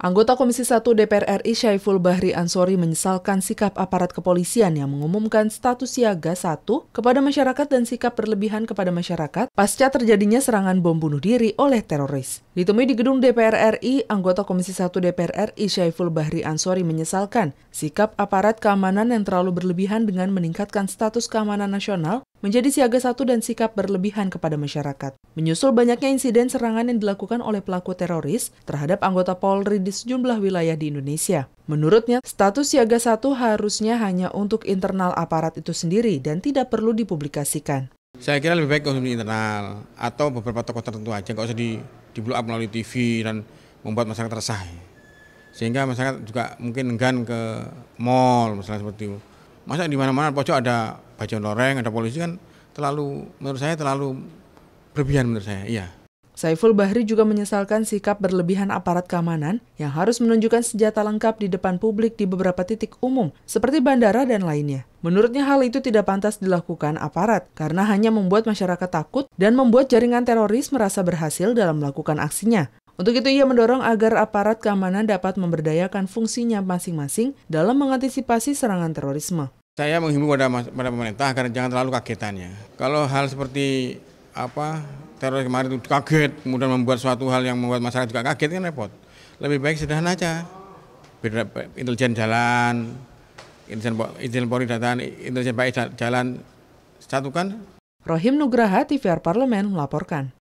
Anggota Komisi 1 DPR RI Syaiful Bahri Ansori menyesalkan sikap aparat kepolisian yang mengumumkan status siaga 1 kepada masyarakat dan sikap berlebihan kepada masyarakat pasca terjadinya serangan bom bunuh diri oleh teroris. Ditemui di gedung DPR RI, anggota Komisi 1 DPR RI Syaiful Bahri Ansori menyesalkan sikap aparat keamanan yang terlalu berlebihan dengan meningkatkan status keamanan nasional menjadi siaga satu dan sikap berlebihan kepada masyarakat. Menyusul banyaknya insiden serangan yang dilakukan oleh pelaku teroris terhadap anggota Polri di sejumlah wilayah di Indonesia. Menurutnya, status siaga satu harusnya hanya untuk internal aparat itu sendiri dan tidak perlu dipublikasikan. Saya kira lebih baik konsumsi internal atau beberapa tokoh tertentu aja, nggak usah di, di blow up melalui TV dan membuat masyarakat resah. Sehingga masyarakat juga mungkin enggan ke mall, misalnya seperti itu. Masa di mana-mana pojok ada baju loreng, ada polisi kan terlalu menurut saya terlalu berlebihan menurut saya. Iya. Saiful Bahri juga menyesalkan sikap berlebihan aparat keamanan yang harus menunjukkan senjata lengkap di depan publik di beberapa titik umum, seperti bandara dan lainnya. Menurutnya hal itu tidak pantas dilakukan aparat karena hanya membuat masyarakat takut dan membuat jaringan teroris merasa berhasil dalam melakukan aksinya. Untuk itu ia mendorong agar aparat keamanan dapat memberdayakan fungsinya masing-masing dalam mengantisipasi serangan terorisme. Saya menghimbau kepada pada pemerintah agar jangan terlalu kagetannya. Kalau hal seperti apa teror kemarin itu kaget, kemudian membuat suatu hal yang membuat masyarakat juga kaget kan repot. Lebih baik sederhana aja. Intelijen jalan, intelijen Polri datang, intelijen baik jalan, satukan. Rohim Nugraha, TVR Parlemen melaporkan.